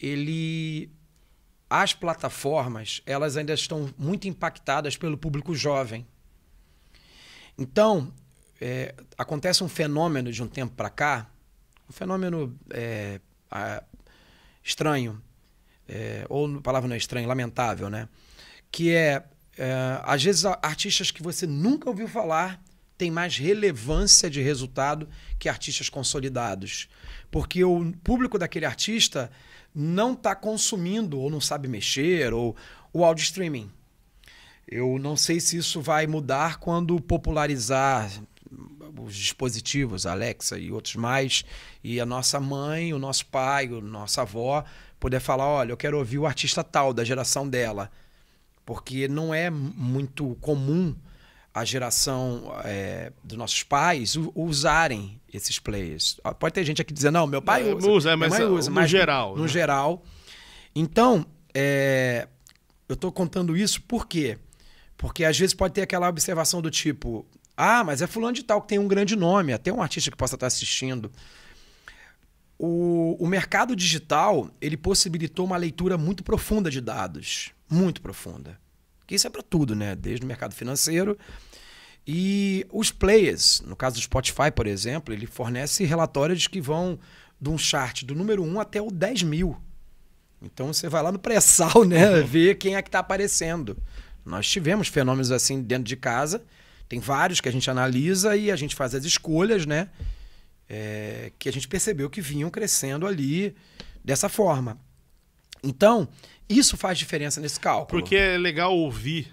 ele as plataformas, elas ainda estão muito impactadas pelo público jovem. Então, é, acontece um fenômeno de um tempo para cá, um fenômeno é, a, estranho, é, ou palavra não é estranho, lamentável, né? Que é, é às vezes, artistas que você nunca ouviu falar tem mais relevância de resultado que artistas consolidados. Porque o público daquele artista não está consumindo, ou não sabe mexer, ou o áudio streaming. Eu não sei se isso vai mudar quando popularizar os dispositivos, Alexa e outros mais, e a nossa mãe, o nosso pai, a nossa avó poder falar, olha, eu quero ouvir o artista tal da geração dela, porque não é muito comum a geração é, dos nossos pais usarem esses players. Ah, pode ter gente aqui dizendo, não, meu pai não, usa, usa, mas, mãe é, usa, no mas geral. No, né? geral. Então, é, eu estou contando isso por quê? Porque às vezes pode ter aquela observação do tipo, ah, mas é fulano de tal que tem um grande nome, até um artista que possa estar tá assistindo. O, o mercado digital, ele possibilitou uma leitura muito profunda de dados, muito profunda. Porque isso é para tudo, né? Desde o mercado financeiro. E os players, no caso do Spotify, por exemplo, ele fornece relatórios que vão de um chart do número 1 até o 10 mil. Então você vai lá no pré-sal, né? Uhum. Ver quem é que está aparecendo. Nós tivemos fenômenos assim dentro de casa. Tem vários que a gente analisa e a gente faz as escolhas, né? É, que a gente percebeu que vinham crescendo ali dessa forma. Então, isso faz diferença nesse cálculo. Porque é legal ouvir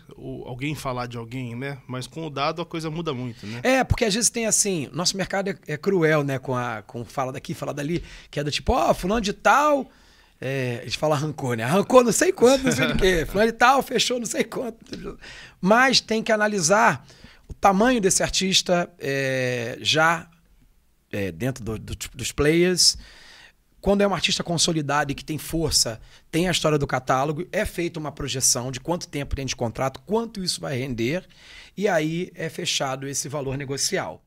alguém falar de alguém, né? Mas com o dado a coisa muda muito, né? É, porque às vezes tem assim, nosso mercado é, é cruel, né? Com a com fala daqui, fala dali, que é do tipo, ó, oh, fulano de tal. É, a gente fala arrancou, né? Arrancou não sei quanto, não sei de quê. Fulano de tal, fechou não sei quanto. Mas tem que analisar o tamanho desse artista é, já é, dentro do, do, dos players quando é um artista consolidado e que tem força, tem a história do catálogo, é feita uma projeção de quanto tempo tem de contrato, quanto isso vai render, e aí é fechado esse valor negocial.